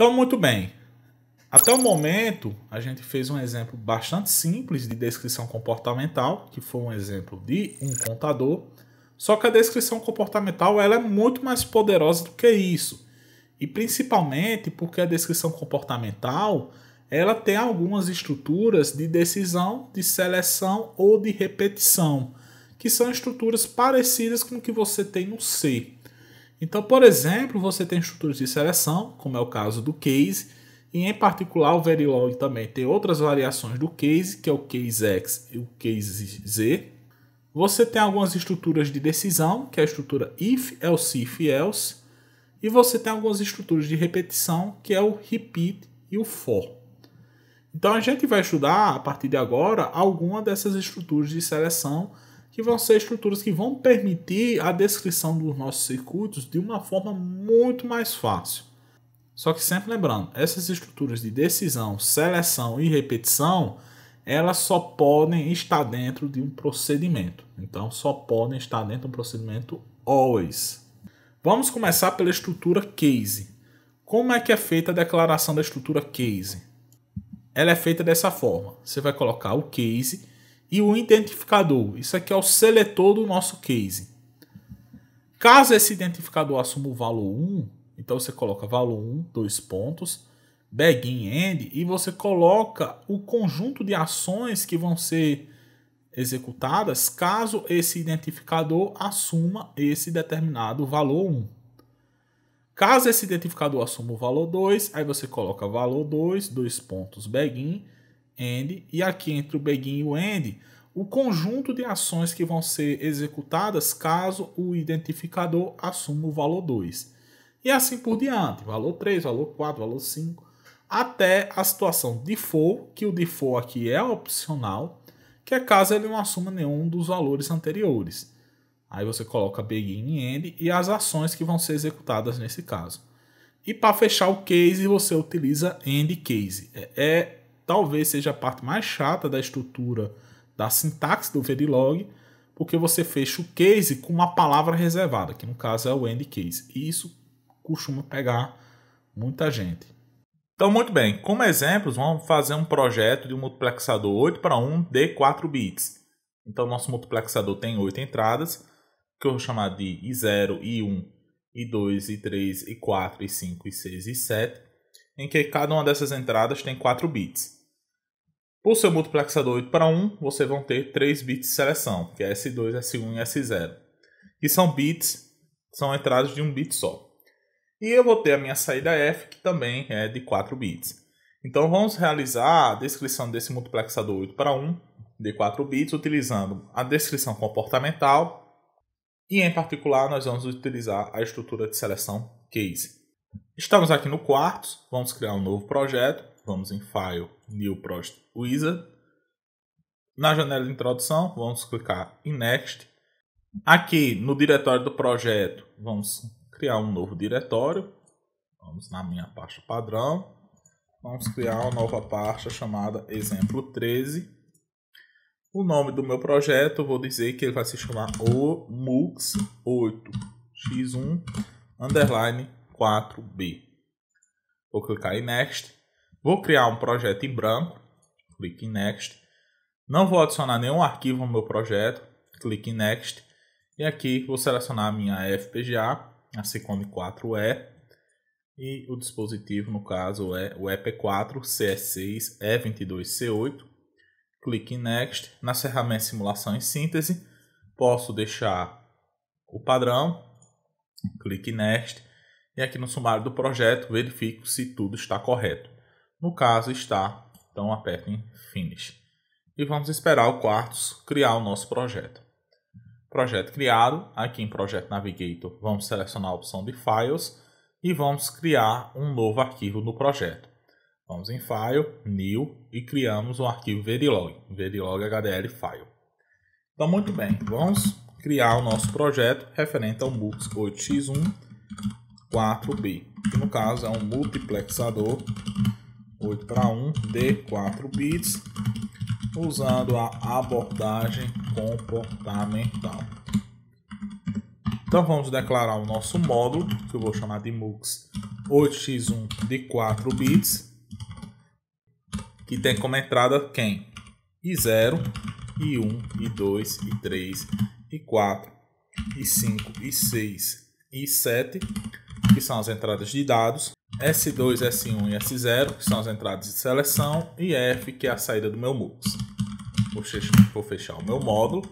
Então, muito bem. Até o momento, a gente fez um exemplo bastante simples de descrição comportamental, que foi um exemplo de um contador. Só que a descrição comportamental ela é muito mais poderosa do que isso. E principalmente porque a descrição comportamental ela tem algumas estruturas de decisão, de seleção ou de repetição, que são estruturas parecidas com o que você tem no C. Então, por exemplo, você tem estruturas de seleção, como é o caso do case, e em particular o Verilog também tem outras variações do case, que é o case X e o case Z. Você tem algumas estruturas de decisão, que é a estrutura if, else if, else. E você tem algumas estruturas de repetição, que é o repeat e o for. Então a gente vai estudar, a partir de agora, alguma dessas estruturas de seleção que vão ser estruturas que vão permitir a descrição dos nossos circuitos de uma forma muito mais fácil. Só que sempre lembrando, essas estruturas de decisão, seleção e repetição, elas só podem estar dentro de um procedimento. Então, só podem estar dentro de um procedimento always. Vamos começar pela estrutura case. Como é que é feita a declaração da estrutura case? Ela é feita dessa forma. Você vai colocar o case e o identificador. Isso aqui é o seletor do nosso case. Caso esse identificador assuma o valor 1, então você coloca valor 1, dois pontos, begin end, e você coloca o conjunto de ações que vão ser executadas caso esse identificador assuma esse determinado valor 1. Caso esse identificador assuma o valor 2, aí você coloca valor 2, dois pontos, begin, end, e aqui entre o begin e o end, o conjunto de ações que vão ser executadas caso o identificador assuma o valor 2. E assim por diante, valor 3, valor 4, valor 5, até a situação default, que o default aqui é opcional, que é caso ele não assuma nenhum dos valores anteriores. Aí você coloca begin e end e as ações que vão ser executadas nesse caso. E para fechar o case, você utiliza end case. É, é talvez seja a parte mais chata da estrutura da sintaxe do Verilog, porque você fecha o case com uma palavra reservada, que no caso é o end case. E isso costuma pegar muita gente. Então, muito bem, como exemplos, vamos fazer um projeto de um multiplexador 8 para 1 de 4 bits. Então, nosso multiplexador tem 8 entradas, que eu vou chamar de I0, I1, I2, I3, I4, I5, I6 e I7, em que cada uma dessas entradas tem 4 bits. Por seu multiplexador 8 para 1, você vão ter 3 bits de seleção, que é S2, S1 e S0, que são bits, são entradas de um bit só. E eu vou ter a minha saída F, que também é de 4 bits. Então vamos realizar a descrição desse multiplexador 8 para 1 de 4 bits utilizando a descrição comportamental e em particular nós vamos utilizar a estrutura de seleção case. Estamos aqui no quartos, vamos criar um novo projeto vamos em File, New Project Wizard. Na janela de introdução, vamos clicar em Next. Aqui no diretório do projeto, vamos criar um novo diretório. Vamos na minha pasta padrão. Vamos criar uma nova pasta chamada Exemplo 13. O nome do meu projeto, vou dizer que ele vai se chamar o MUX 8 x1 underline 4b. Vou clicar em Next. Vou criar um projeto em branco, clique em Next. Não vou adicionar nenhum arquivo ao meu projeto, clique em Next. E aqui vou selecionar a minha FPGA, a Secom 4E. E o dispositivo, no caso, é o EP4 CS6 E22C8. Clique em Next. na ferramenta simulação e síntese, posso deixar o padrão, clique em Next. E aqui no sumário do projeto, verifico se tudo está correto. No caso está, então apertem Finish. E vamos esperar o Quartos criar o nosso projeto. Projeto criado, aqui em Projeto Navigator vamos selecionar a opção de Files e vamos criar um novo arquivo no projeto. Vamos em File, New e criamos um arquivo Verilog, Verilog HDL File. Então, muito bem, vamos criar o nosso projeto referente ao MUX 8x1 4B, que no caso é um multiplexador 8 para 1 de 4 bits, usando a abordagem comportamental. Então vamos declarar o nosso módulo, que eu vou chamar de MUX 8x1 de 4 bits, que tem como entrada quem? e 0, e 1, e 2, e 3, e 4, e 5, e 6, e 7, que são as entradas de dados, S2, S1 e S0, que são as entradas de seleção, e F, que é a saída do meu MUX. Vou fechar o meu módulo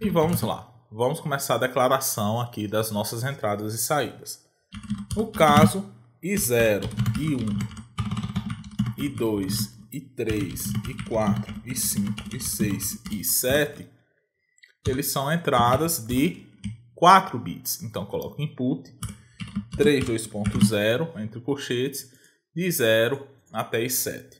e vamos lá. Vamos começar a declaração aqui das nossas entradas e saídas. No caso, I0, I1, I2, I3, I4, I5, I6 e I7, eles são entradas de 4 bits. Então, coloco input 3, 2.0, entre colchetes, de 0 até I7.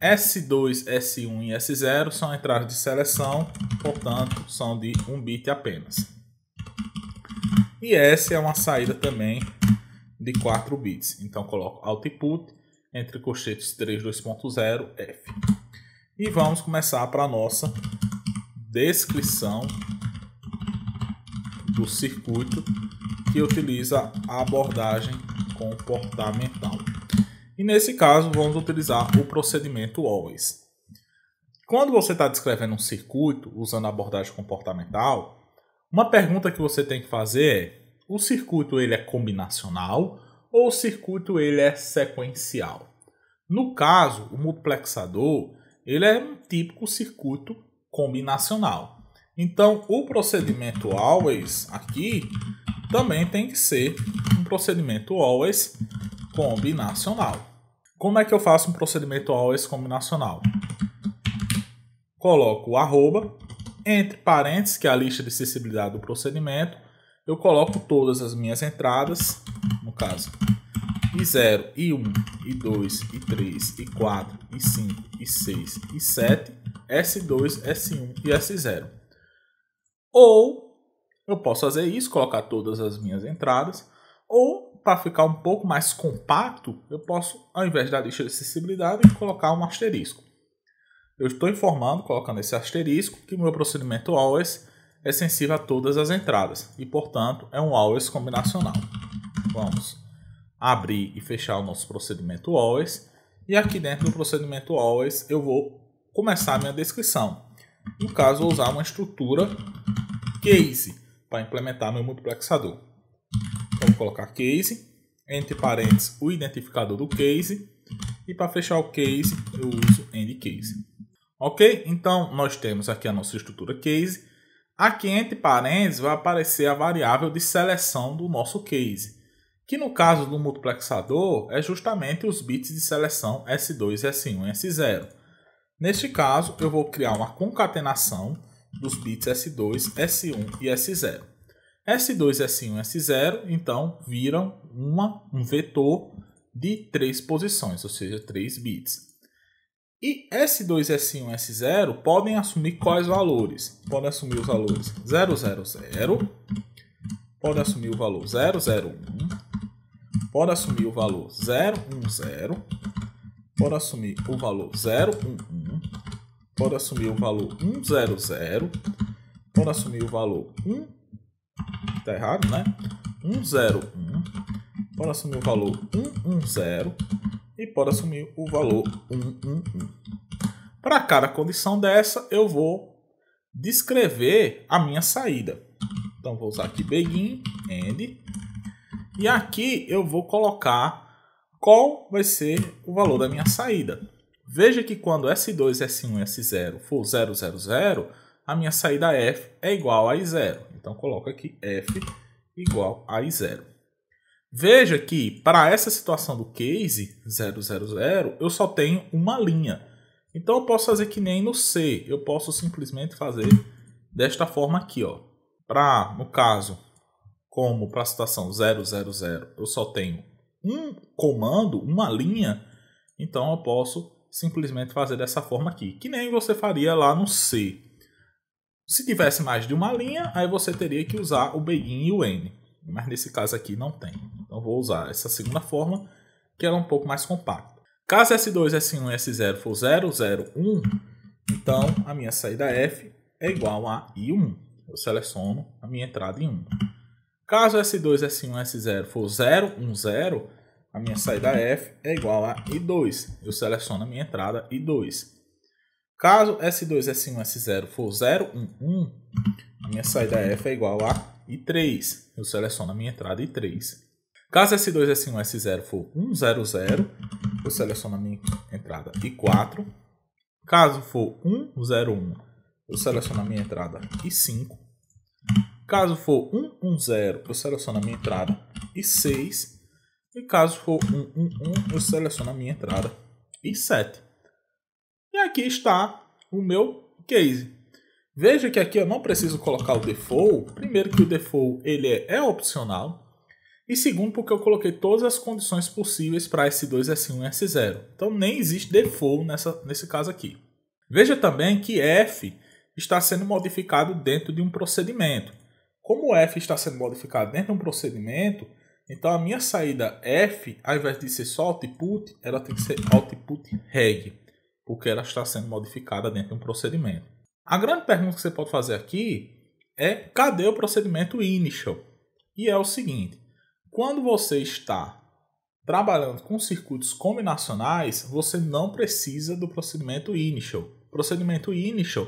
S2, S1 e S0 são entradas de seleção, portanto, são de 1 bit apenas. E S é uma saída também de 4 bits. Então, coloco output entre colchetes 3, 2.0, F. E vamos começar para a nossa descrição do circuito que utiliza a abordagem comportamental. E nesse caso, vamos utilizar o procedimento always. Quando você está descrevendo um circuito usando a abordagem comportamental, uma pergunta que você tem que fazer é: o circuito ele é combinacional ou o circuito ele é sequencial? No caso, o multiplexador ele é um típico circuito combinacional. Então, o procedimento always aqui também tem que ser um procedimento always combinacional. Como é que eu faço um procedimento always combinacional? Coloco o arroba, entre parênteses, que é a lista de acessibilidade do procedimento, eu coloco todas as minhas entradas, no caso, e 0, e 1, um, e 2, e 3, e 4, e 5, e 6, e 7, S2, S1 e S0. Ou eu posso fazer isso, colocar todas as minhas entradas, ou para ficar um pouco mais compacto, eu posso, ao invés da lista de acessibilidade, colocar um asterisco. Eu estou informando, colocando esse asterisco, que meu procedimento always é sensível a todas as entradas e, portanto, é um always combinacional. Vamos abrir e fechar o nosso procedimento always e aqui dentro do procedimento always eu vou começar a minha descrição. No caso, vou usar uma estrutura case, para implementar meu multiplexador. Vou colocar case, entre parênteses o identificador do case e para fechar o case eu uso end case. Ok? Então nós temos aqui a nossa estrutura case. Aqui entre parênteses vai aparecer a variável de seleção do nosso case, que no caso do multiplexador é justamente os bits de seleção S2, S1 e S0. Neste caso eu vou criar uma concatenação dos bits S2, S1 e S0. S2, S1 e S0, então, viram uma, um vetor de três posições, ou seja, três bits. E S2, S1 S0 podem assumir quais valores? Podem assumir os valores 000, pode assumir o valor 001, pode assumir o valor 010, pode assumir o valor 011, pode assumir o valor 100, pode assumir o valor 1, tá errado, né? 101, pode assumir o valor 110 e pode assumir o valor 111. Para cada condição dessa, eu vou descrever a minha saída. Então, vou usar aqui begin, end, e aqui eu vou colocar qual vai ser o valor da minha saída. Veja que quando S2, S1 e S0 for 0, 0, 0, a minha saída F é igual a I0. Então, coloco aqui F igual a I0. Veja que para essa situação do case 000, eu só tenho uma linha. Então eu posso fazer que nem no C, eu posso simplesmente fazer desta forma aqui, ó. Para, no caso, como para a situação 000, eu só tenho um comando, uma linha, então eu posso simplesmente fazer dessa forma aqui, que nem você faria lá no C. Se tivesse mais de uma linha, aí você teria que usar o begin e o end, mas nesse caso aqui não tem. Então vou usar essa segunda forma, que ela é um pouco mais compacta. Caso S2, S1 e S0 for 0, 0, 1, então a minha saída F é igual a I1. Eu seleciono a minha entrada em 1. Caso S2, S1, S0 for 0, 1, 0, a minha saída F é igual a I2. Eu seleciono a minha entrada I2. Caso S2, S1, S0 for 0, 1, 1, a minha saída F é igual a I3. Eu seleciono a minha entrada I3. Caso S2, S1, S0 for 1, 0, 0, eu seleciono a minha entrada I4. Caso for 1, 0, 1, eu seleciono a minha entrada I5. Caso for 1, 1, 0, eu seleciono a minha entrada I6. E caso for 1, 1, 1, eu seleciono a minha entrada e 7. E aqui está o meu case. Veja que aqui eu não preciso colocar o default. Primeiro que o default ele é, é opcional. E segundo porque eu coloquei todas as condições possíveis para S2, S1 e S0. Então nem existe default nessa, nesse caso aqui. Veja também que F está sendo modificado dentro de um procedimento. Como F está sendo modificado dentro de um procedimento, então a minha saída F, ao invés de ser só output, ela tem que ser output reg, porque ela está sendo modificada dentro de um procedimento. A grande pergunta que você pode fazer aqui é cadê o procedimento initial? E é o seguinte, quando você está trabalhando com circuitos combinacionais, você não precisa do procedimento initial. O procedimento initial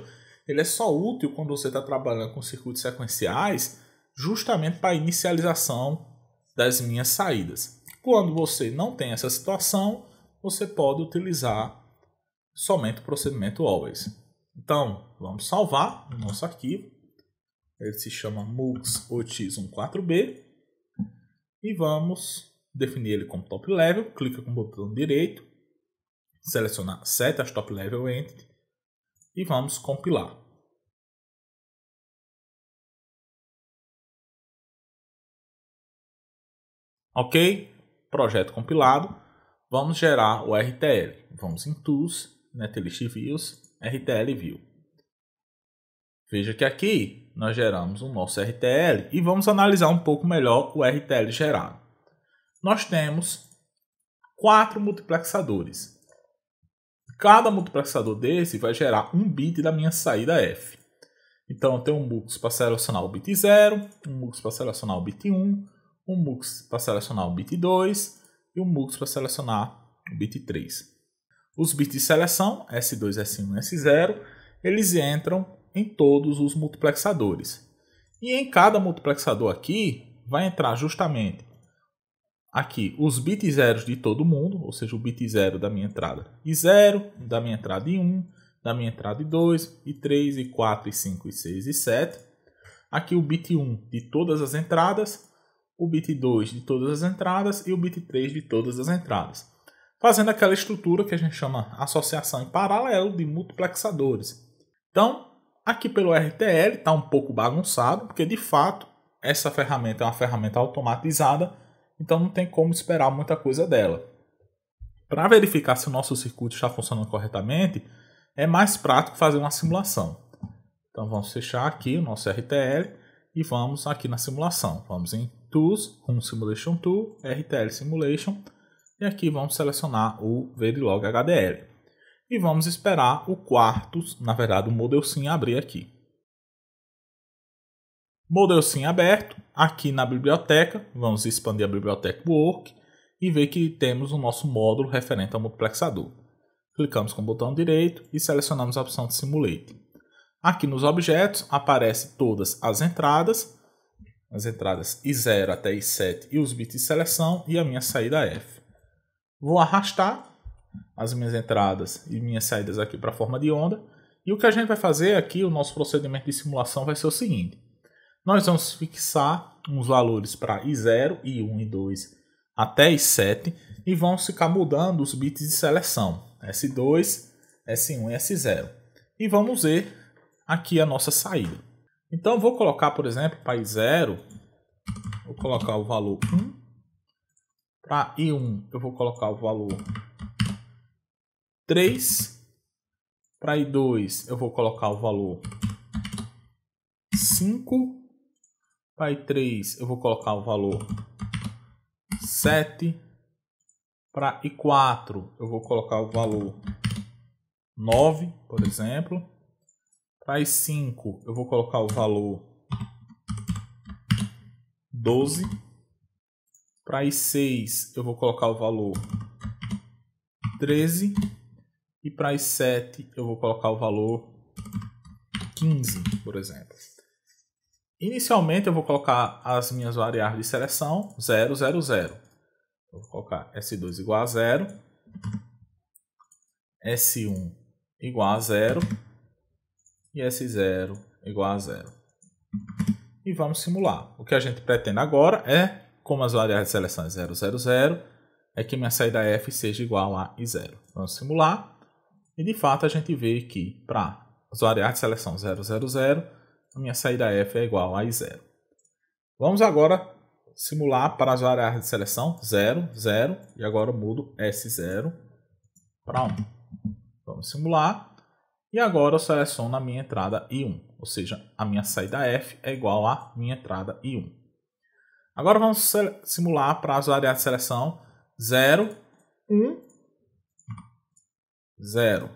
ele é só útil quando você está trabalhando com circuitos sequenciais, justamente para inicialização das minhas saídas. Quando você não tem essa situação, você pode utilizar somente o procedimento always. Então, vamos salvar o nosso arquivo. Ele se chama muxotis 14 b E vamos definir ele como top level. Clica com o botão direito. Selecionar Set as top level entity. E vamos compilar. Ok? Projeto compilado. Vamos gerar o RTL. Vamos em Tools, Netlist né? Views, RTL View. Veja que aqui nós geramos o nosso RTL e vamos analisar um pouco melhor o RTL gerado. Nós temos quatro multiplexadores. Cada multiplexador desse vai gerar um bit da minha saída F. Então eu tenho um MUX para selecionar o bit 0, um MUX para selecionar o bit 1, um mux para selecionar o bit 2 e um mux para selecionar o bit 3. Os bits de seleção S2, S1 S0 eles entram em todos os multiplexadores. E em cada multiplexador aqui vai entrar justamente aqui os bits zeros de todo mundo, ou seja, o bit zero da minha entrada e 0, da minha entrada e 1, um, da minha entrada e 2, e 3, e 4, e 5, e 6 e 7. Aqui o bit 1 um de todas as entradas o bit 2 de todas as entradas e o bit 3 de todas as entradas, fazendo aquela estrutura que a gente chama associação em paralelo de multiplexadores. Então, aqui pelo RTL está um pouco bagunçado, porque de fato essa ferramenta é uma ferramenta automatizada, então não tem como esperar muita coisa dela. Para verificar se o nosso circuito está funcionando corretamente, é mais prático fazer uma simulação. Então vamos fechar aqui o nosso RTL e vamos aqui na simulação. Vamos em Tools, Room Simulation Tool, RTL Simulation e aqui vamos selecionar o Verilog HDL. E vamos esperar o Quartus, na verdade o Model Sim, abrir aqui. Model Sim aberto, aqui na biblioteca, vamos expandir a biblioteca Work e ver que temos o nosso módulo referente ao multiplexador. Clicamos com o botão direito e selecionamos a opção de Simulate. Aqui nos objetos aparecem todas as entradas, as entradas I0 até I7 e os bits de seleção e a minha saída F. Vou arrastar as minhas entradas e minhas saídas aqui para a forma de onda. E o que a gente vai fazer aqui, o nosso procedimento de simulação vai ser o seguinte. Nós vamos fixar uns valores para I0, I1 e 2 até I7 e vamos ficar mudando os bits de seleção S2, S1 e S0. E vamos ver aqui a nossa saída. Então vou colocar, por exemplo, para I0, vou colocar o valor 1. Para I1 eu vou colocar o valor 3. Para I2 eu vou colocar o valor 5. Para I3 eu vou colocar o valor 7. Para I4 eu vou colocar o valor 9, por exemplo. Para as 5, eu vou colocar o valor 12. Para as 6, eu vou colocar o valor 13. E para as 7, eu vou colocar o valor 15, por exemplo. Inicialmente, eu vou colocar as minhas variáveis de seleção 0, 0, 0. vou colocar S2 igual a 0. S1 igual a 0 e S0 igual a zero. E vamos simular. O que a gente pretende agora é, como as variáveis de seleção é 0, 0, 0, é que minha saída F seja igual a I 0 Vamos simular. E de fato a gente vê que para as variáveis de seleção 0, 0, 0, a minha saída F é igual a I 0 Vamos agora simular para as variáveis de seleção 0, 0, e agora eu mudo S0 para 1. Vamos simular. E agora eu seleciono a minha entrada I1, ou seja, a minha saída F é igual à minha entrada I1. Agora vamos simular para as variáveis de seleção 0, 1, 0.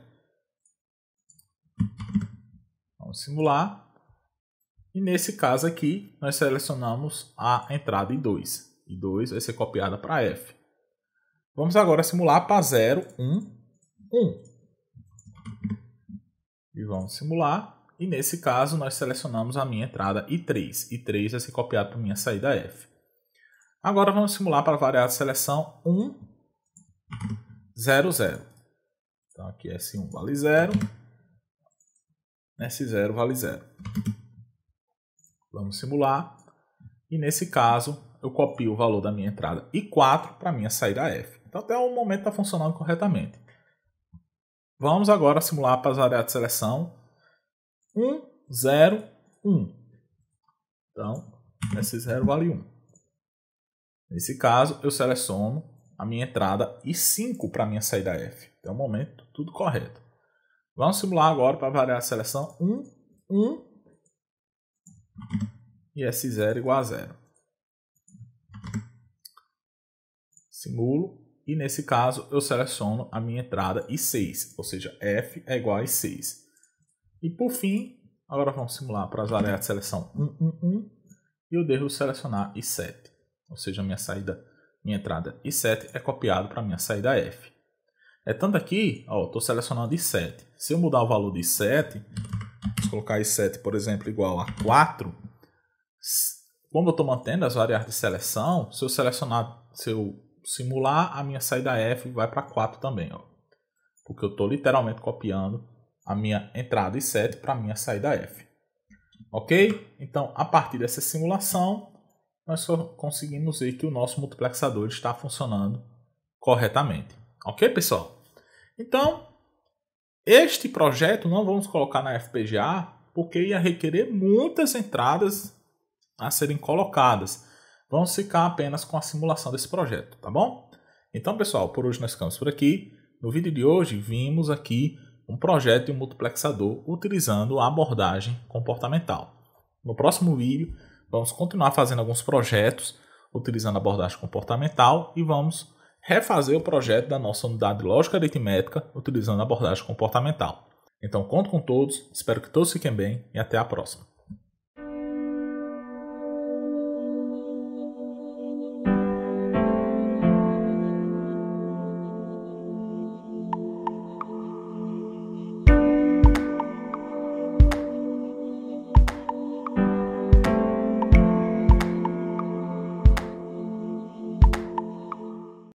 Vamos simular. E nesse caso aqui, nós selecionamos a entrada I2. I2 vai ser copiada para F. Vamos agora simular para 0, 1, 1. E vamos simular. E nesse caso, nós selecionamos a minha entrada I3. I3 vai ser copiado para a minha saída F. Agora vamos simular para a variável de seleção 1, 0, 0. Então aqui é S1 vale 0, S0 vale 0. Vamos simular. E nesse caso, eu copio o valor da minha entrada I4 para a minha saída F. Então até o momento está funcionando corretamente. Vamos agora simular para as variáveis de seleção. 1, 0, 1. Então, esse 0 vale 1. Nesse caso, eu seleciono a minha entrada e 5 para a minha saída F. Até o momento, tudo correto. Vamos simular agora para variar a seleção 1, 1 e S0 é igual a 0. Simulo e nesse caso, eu seleciono a minha entrada I6, ou seja, F é igual a I6. E por fim, agora vamos simular para as variáveis de seleção 1, 1, 1 e eu devo selecionar I7, ou seja, minha saída, minha entrada I7 é copiada para a minha saída F. É tanto aqui, estou selecionando I7. Se eu mudar o valor de I7, vamos colocar I7, por exemplo, igual a 4, como eu estou mantendo as variáveis de seleção, se eu selecionar, se eu simular, a minha saída F vai para 4 também, ó. Porque eu estou literalmente copiando a minha entrada e 7 para a minha saída F. Ok? Então, a partir dessa simulação, nós conseguimos ver que o nosso multiplexador está funcionando corretamente. Ok, pessoal? Então, este projeto não vamos colocar na FPGA porque ia requerer muitas entradas a serem colocadas. Vamos ficar apenas com a simulação desse projeto, tá bom? Então, pessoal, por hoje nós ficamos por aqui. No vídeo de hoje, vimos aqui um projeto de um multiplexador utilizando a abordagem comportamental. No próximo vídeo, vamos continuar fazendo alguns projetos utilizando a abordagem comportamental e vamos refazer o projeto da nossa unidade lógica aritmética utilizando a abordagem comportamental. Então, conto com todos, espero que todos fiquem bem e até a próxima.